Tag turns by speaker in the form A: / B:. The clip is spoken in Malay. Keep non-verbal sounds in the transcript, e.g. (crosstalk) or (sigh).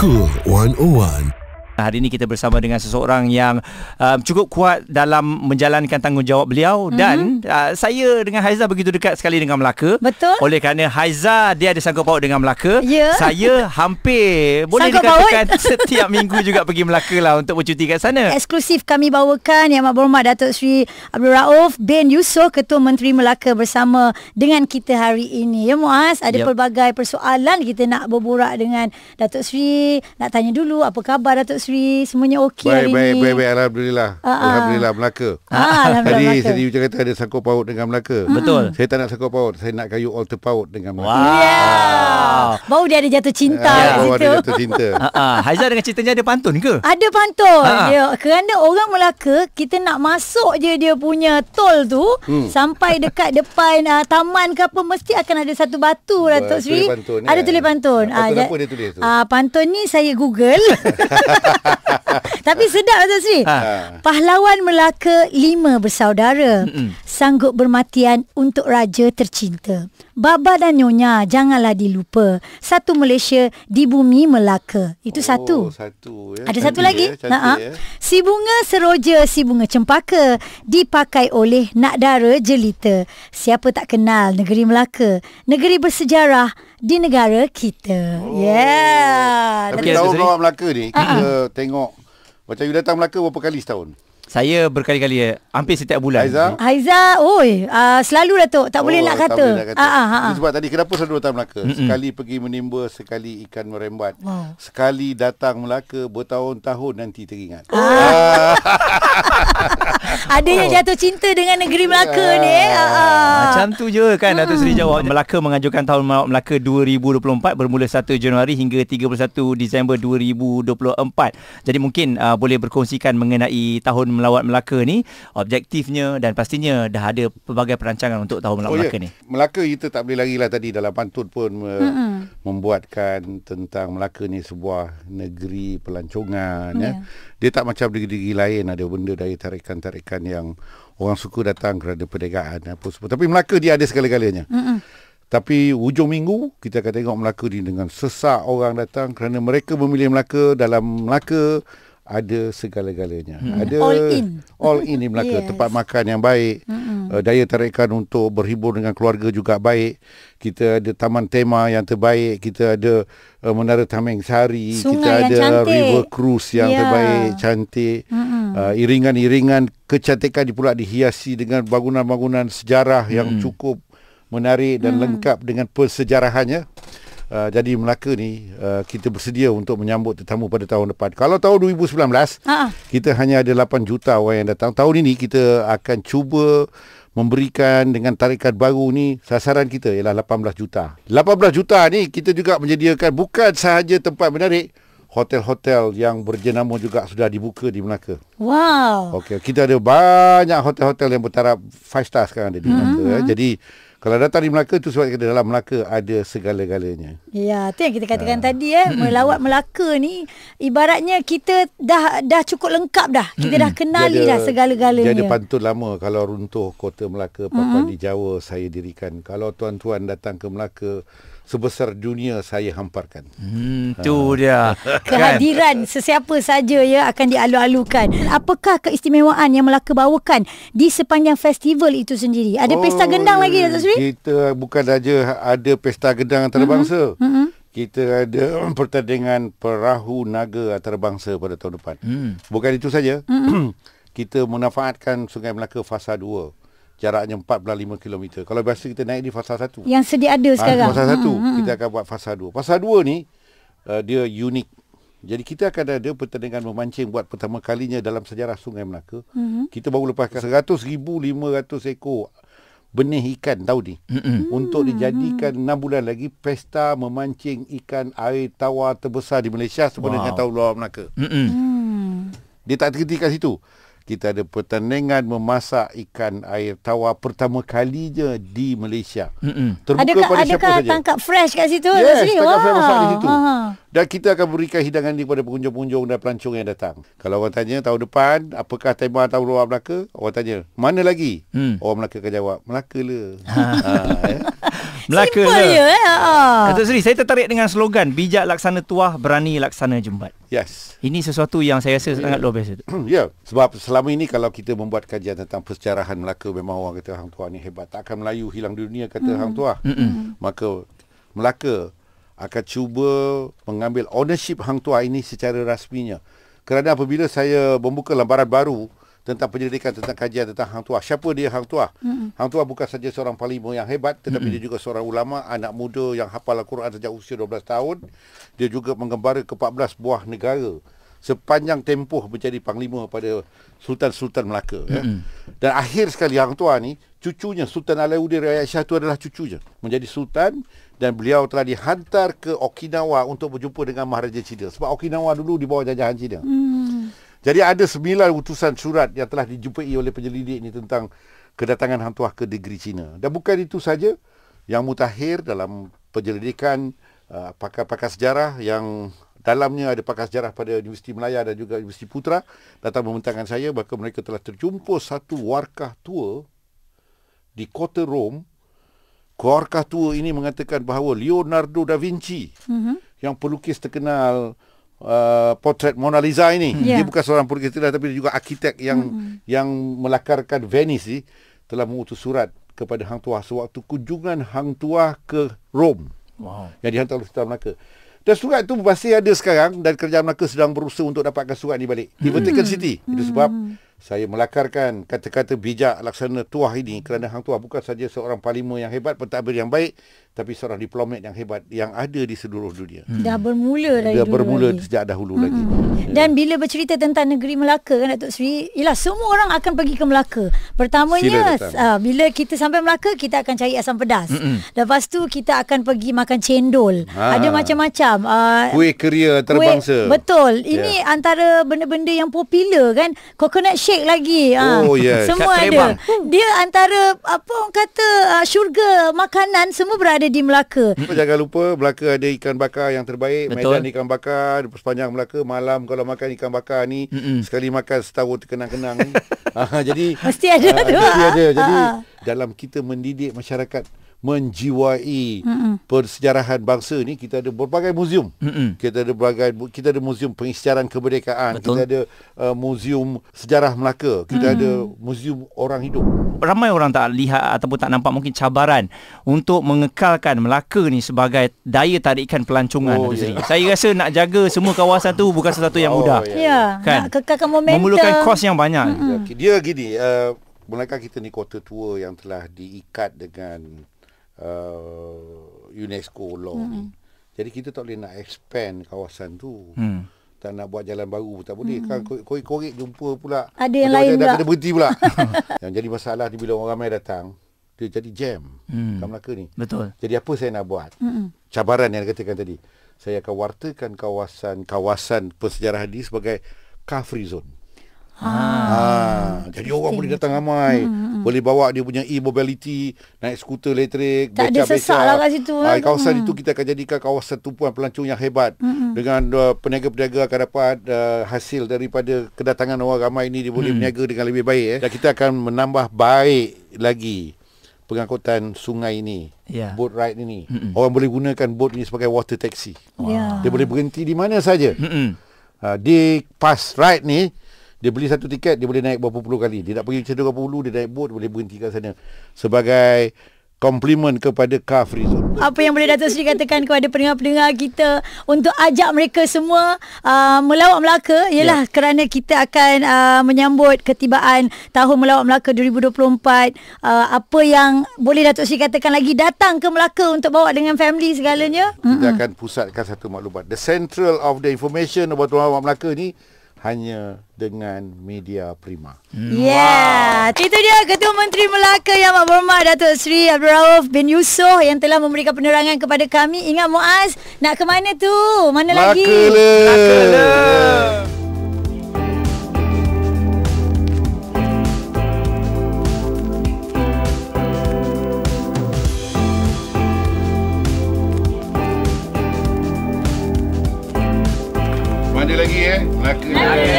A: Cool 101.
B: Hari ini kita bersama dengan seseorang yang um, cukup kuat dalam menjalankan tanggungjawab beliau mm-hmm. dan mhm. uh, saya dengan Haiza begitu dekat sekali dengan Melaka. Betul. Oleh kerana Haiza dia ada sangkut paut dengan Melaka. Yeah. (laughs) Saya hampir boleh sangkut dikatakan baut. (laughs) setiap minggu juga pergi Melaka lah untuk bercuti kat sana.
C: Eksklusif kami bawakan Yang Amat Berhormat Datuk Sri Abdul Rauf bin Yusof Ketua Menteri Melaka bersama dengan kita hari ini. Ya Muaz, ada yep. pelbagai persoalan kita nak berbual dengan Datuk Sri. Nak tanya dulu apa khabar Datuk Sri? isteri semuanya okey hari baik, Baik,
A: baik, alhamdulillah. Uh-uh. Alhamdulillah Melaka. Ah, alhamdulillah. Tadi saya kata ada sangkut paut dengan Melaka. Betul. Saya tak nak sangkut paut, saya nak kayu altar paut dengan Melaka. Wow. Yeah.
C: Baru dia ada jatuh cinta ya, uh, kat situ. jatuh cinta.
B: (laughs) Ha uh-uh. dengan ceritanya ada pantun ke?
C: Ada pantun. Ha. Ya, kerana orang Melaka kita nak masuk je dia punya tol tu hmm. sampai dekat depan uh, taman ke apa mesti akan ada satu batu Datuk Sri. Tulis pantun, ada eh. tulis pantun. pantun ni saya Google.
A: (laughs) (laughs)
C: Tapi sedap Azad Sri. Ha. Pahlawan Melaka lima bersaudara. Mm-mm. Sanggup bermatian untuk raja tercinta. Baba dan Nyonya janganlah dilupa. Satu Malaysia di bumi Melaka. Itu oh, satu. satu
B: ya. Ada cantik satu lagi. Ya, ya.
C: Si bunga seroja, si bunga cempaka. Dipakai oleh nak dara jelita. Siapa tak kenal negeri Melaka. Negeri bersejarah di negara kita. Oh. Yeah. Tapi okay, tahu kau
A: Melaka ni, ah, ah. kita uh-huh. tengok macam you datang Melaka berapa kali setahun?
B: Saya berkali-kali ya. Hampir setiap bulan. Haiza,
C: haiza, oi. Uh, selalu Datuk. Tak oh, boleh nak kata. Ah, ah, ah. kata.
A: sebab tadi kenapa selalu datang Melaka? Mm-mm. Sekali pergi menimba, sekali ikan merembat. Wow. Sekali datang Melaka, bertahun-tahun nanti teringat.
B: Ah. (laughs) (laughs)
C: Ada yang jatuh cinta dengan negeri Melaka ni eh. Ah. Ah, ah.
B: Macam tu je kan Datuk Seri hmm. jawab. Melaka mengajukan Tahun Maut Melaka 2024 bermula 1 Januari hingga 31 Disember 2024. Jadi mungkin uh, boleh berkongsikan mengenai Tahun Melawat Melaka ni objektifnya dan pastinya dah ada pelbagai perancangan untuk Tahun Melawat oh, ya. Melaka ya. ni.
A: Melaka kita tak boleh larilah tadi dalam pantun pun me- membuatkan tentang Melaka ni sebuah negeri pelancongan yeah. ya. ya dia tak macam negeri-negeri lain ada benda dari tarikan-tarikan yang orang suku datang kerana perniagaan apa semua tapi Melaka dia ada segala-galanya tapi hujung minggu kita akan tengok Melaka ni dengan sesak orang datang kerana mereka memilih Melaka dalam Melaka ada segala-galanya. Hmm. Ada all in. All in di Melaka, yes. tempat makan yang baik, hmm. uh, daya tarikan untuk berhibur dengan keluarga juga baik. Kita ada taman tema yang terbaik, kita ada uh, menara Tameng Sari, Sungai kita ada cantik. river cruise yang yeah. terbaik, cantik. Hmm. Uh, iringan-iringan kecantikan pula dihiasi dengan bangunan-bangunan sejarah hmm. yang cukup menarik dan hmm. lengkap dengan persejarahannya. Uh, jadi Melaka ni uh, kita bersedia untuk menyambut tetamu pada tahun depan. Kalau tahun 2019 uh-uh. Ha. kita hanya ada 8 juta orang yang datang. Tahun ini kita akan cuba memberikan dengan tarikan baru ni sasaran kita ialah 18 juta. 18 juta ni kita juga menyediakan bukan sahaja tempat menarik hotel-hotel yang berjenama juga sudah dibuka di Melaka.
C: Wow.
A: Okey, kita ada banyak hotel-hotel yang bertaraf 5 star sekarang ada di mm-hmm. Melaka. Eh. Jadi kalau datang di Melaka itu sebab kita dalam Melaka ada segala-galanya.
C: Ya, itu yang kita katakan ha. tadi eh, hmm. melawat Melaka ni ibaratnya kita dah dah cukup lengkap dah. Kita hmm. dah kenali ada, dah segala-galanya. Dia ada
A: pantun lama kalau runtuh kota Melaka, papan mm-hmm. di Jawa saya dirikan. Kalau tuan-tuan datang ke Melaka sebesar dunia saya hamparkan.
B: Hmm, ah. tu dia. (laughs) Kehadiran
C: kan? sesiapa saja ya akan dialu-alukan. Apakah keistimewaan yang Melaka bawakan di sepanjang festival itu sendiri? Ada oh, pesta gendang lagi Datuk Azri?
A: Kita bukan saja ada pesta gedang antarabangsa. Mm-hmm. Mm-hmm. Kita ada (clears throat) pertandingan perahu naga antarabangsa pada tahun depan. Mm. Bukan itu saja. Mm-hmm. (clears throat) kita menafaatkan Sungai Melaka fasa 2 jaraknya 4.5 km. Kalau biasa kita naik di fasa 1. Yang sedia ada ah, sekarang. Fasa 1 hmm, hmm. kita akan buat fasa 2. Fasa 2 ni uh, dia unik. Jadi kita akan ada pertandingan memancing buat pertama kalinya dalam sejarah Sungai Melaka. Hmm. Kita baru lepaskan 100,500 ekor benih ikan tahu ni mm-hmm. untuk dijadikan 6 bulan lagi pesta memancing ikan air tawar terbesar di Malaysia sebenarnya wow. tahun luar Melaka.
B: Mm-hmm.
A: Dia tak terhenti kat situ kita ada pertandingan memasak ikan air tawar pertama kalinya di Malaysia. Mm-hmm. Terbuka adakah, pada siapa saja. Adakah tangkap
C: fresh kat situ? Yes, tangkap fresh masak di situ.
A: uh Dan kita akan berikan hidangan ini kepada pengunjung-pengunjung dan pelancong yang datang. Kalau orang tanya tahun depan, apakah tema tahun luar Melaka? Orang tanya, mana lagi? Mm. Orang Melaka akan jawab, Melaka
B: le. Ha. (laughs) ha, eh? Melaka Simple je. Yeah. Datuk ha, ha. Seri, saya tertarik dengan slogan bijak laksana tuah, berani laksana jembat. Yes. Ini sesuatu yang saya rasa yeah. sangat ya. luar biasa. (clears throat) Ya,
A: yeah. sebab selama ini kalau kita membuat kajian tentang persejarahan Melaka memang orang kata hang tuah ni hebat, akan Melayu hilang dunia kata mm. hang tuah. Mm-mm. Maka Melaka akan cuba mengambil ownership hang tuah ini secara rasminya. Kerana apabila saya membuka lembaran baru, tentang penyelidikan tentang kajian tentang Hang Tuah. Siapa dia Hang Tuah? Mm-hmm. Hang Tuah bukan saja seorang palimo yang hebat tetapi mm-hmm. dia juga seorang ulama, anak muda yang hafal Al-Quran sejak usia 12 tahun. Dia juga mengembara ke 14 buah negara sepanjang tempoh menjadi panglima pada Sultan-Sultan Melaka. Mm-hmm. Ya. Dan akhir sekali Hang Tuah ni, cucunya Sultan Alauddin Raya Shah itu adalah cucunya menjadi Sultan dan beliau telah dihantar ke Okinawa untuk berjumpa dengan Maharaja Cina. Sebab Okinawa dulu di bawah jajahan Cina. Mm-hmm. Jadi ada sembilan utusan surat yang telah dijumpai oleh penyelidik ini tentang kedatangan hantu ke negeri China. Dan bukan itu saja yang mutakhir dalam penyelidikan uh, pakar-pakar sejarah yang dalamnya ada pakar sejarah pada Universiti Melaya dan juga Universiti Putra datang membentangkan saya bahawa mereka telah terjumpa satu warkah tua di kota Rom. Warkah tua ini mengatakan bahawa Leonardo da Vinci mm-hmm. yang pelukis terkenal uh, potret Mona Lisa ini. Yeah. Dia ya. bukan seorang pelukislah tapi dia juga arkitek yang mm-hmm. yang melakarkan Venice ni telah mengutus surat kepada Hang Tuah sewaktu kunjungan Hang Tuah ke Rome. Wow. Yang dihantar oleh Sultan Melaka. Dan surat itu masih ada sekarang dan kerajaan Melaka sedang berusaha untuk dapatkan surat ini balik. Di mm-hmm. Vatican City. Itu sebab mm-hmm saya melakarkan kata-kata bijak laksana tuah ini kerana Hang Tuah bukan saja seorang parlimen yang hebat, pentadbir yang baik tapi seorang diplomat yang hebat yang ada di seluruh dunia. Hmm.
C: Dah bermula dari Dah dulu bermula lagi.
A: sejak dahulu hmm. lagi. Ya. Dan
C: bila bercerita tentang negeri Melaka kan Datuk Seri, ialah semua orang akan pergi ke Melaka. Pertamanya uh, bila kita sampai Melaka kita akan cari asam pedas. Hmm. Lepas tu kita akan pergi makan cendol. Ha. Ada macam-macam uh, kuih keria terbangsa. Kuih, betul. Ini yeah. antara benda-benda yang popular kan. Coconut shake shake lagi. Ah. Oh ha. Semua Kat ada. Kerebang. Dia antara apa orang kata uh, syurga makanan semua berada di Melaka. Hmm.
A: Jangan lupa Melaka ada ikan bakar yang terbaik. Betul. Medan ikan bakar sepanjang Melaka. Malam kalau makan ikan bakar ni Mm-mm. sekali makan setahun terkenang-kenang. ha, (laughs) jadi mesti ada ha, tu. Mesti ha? ada. Jadi ha. dalam kita mendidik masyarakat menjiwai Mm-mm. persejarahan bangsa ni kita ada berbagai muzium Mm-mm. kita ada berbagai kita ada muzium pengisytiharan kemerdekaan Betul. kita ada uh, muzium sejarah Melaka kita Mm-mm. ada muzium orang hidup
B: ramai orang tak lihat ataupun tak nampak mungkin cabaran untuk mengekalkan Melaka ni sebagai daya tarikan pelancongan oh, yeah. saya rasa nak jaga semua kawasan tu bukan sesuatu yang oh, mudah oh, ya, yeah, yeah. kan? nak
C: kekalkan momentum memerlukan kos yang banyak Mm-mm.
A: dia ya, gini uh, Melaka kita ni kota tua yang telah diikat dengan uh, UNESCO law hmm. Jadi kita tak boleh nak expand kawasan tu. Hmm. Tak nak buat jalan baru tak boleh. Hmm. Kan korek-korek jumpa pula. Ada yang lain pula. Dah kena berhenti pula. (laughs) (laughs) yang jadi masalah ni bila orang ramai datang, dia jadi jam hmm. kat Melaka ni. Betul. Jadi apa saya nak buat? Hmm. Cabaran yang dikatakan tadi. Saya akan wartakan kawasan-kawasan persejarah ini sebagai car free zone. Ah. Ha. Jadi orang boleh datang ramai. Hmm hmm. boleh bawa dia punya e-mobility naik skuter elektrik tak ada sesak lah kat situ ha, kawasan hmm. itu kita akan jadikan kawasan tumpuan pelancong yang hebat hmm. dengan uh, peniaga-peniaga akan dapat uh, hasil daripada kedatangan orang ramai ini dia boleh hmm. meniaga dengan lebih baik eh. dan kita akan menambah baik lagi pengangkutan sungai ini yeah. boat ride ini mm orang boleh gunakan boat ini sebagai water taxi wow. Ya. yeah. dia boleh berhenti di mana saja uh, di pass ride ni dia beli satu tiket dia boleh naik berapa puluh kali dia nak pergi ke cedera hulu dia naik bot boleh berhenti kat sana sebagai Compliment kepada Car Free Zone.
C: Apa yang boleh Datuk Seri katakan kepada pendengar-pendengar kita untuk ajak mereka semua uh, melawat Melaka ialah yeah. kerana kita akan uh, menyambut ketibaan tahun melawat Melaka 2024. Uh, apa yang boleh Datuk Seri katakan lagi datang ke Melaka untuk bawa dengan family segalanya?
A: Kita mm-hmm. akan pusatkan satu maklumat. The central of the information about melawat Melaka ni hanya dengan media prima. Hmm.
C: Yeah. Wow. Itu dia Ketua Menteri Melaka Yang Amat Berhormat Datuk Seri Abdul Rauf bin Yusof yang telah memberikan penerangan kepada kami. Ingat Muaz, nak ke mana tu? Mana Laka lagi? Le. Laka le.
A: lagi eh máquina.